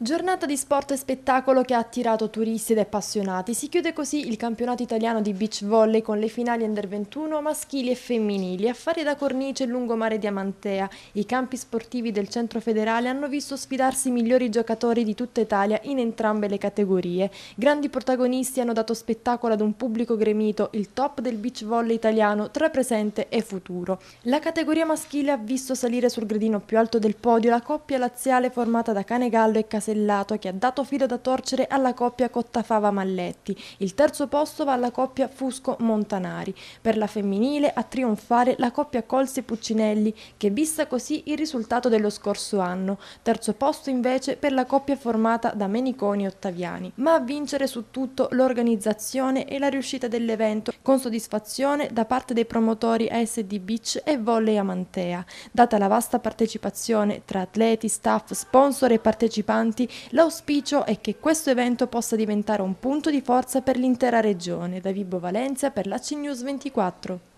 Giornata di sport e spettacolo che ha attirato turisti ed appassionati. Si chiude così il campionato italiano di beach volley con le finali under 21 maschili e femminili, a fare da cornice il lungomare di Amantea. I campi sportivi del centro federale hanno visto sfidarsi i migliori giocatori di tutta Italia in entrambe le categorie. Grandi protagonisti hanno dato spettacolo ad un pubblico gremito, il top del beach volley italiano tra presente e futuro. La categoria maschile ha visto salire sul gradino più alto del podio la coppia laziale formata da Canegallo e Casale Casellato che ha dato filo da torcere alla coppia Cottafava Malletti. Il terzo posto va alla coppia Fusco Montanari. Per la femminile a trionfare la coppia Colsi Puccinelli che vista così il risultato dello scorso anno. Terzo posto invece per la coppia formata da Meniconi Ottaviani. Ma a vincere su tutto l'organizzazione e la riuscita dell'evento con soddisfazione da parte dei promotori ASD Beach e Volley Amantea. Data la vasta partecipazione tra atleti, staff, sponsor e partecipanti avanti, l'auspicio è che questo evento possa diventare un punto di forza per l'intera regione. Da Vibo Valencia per la CNews 24.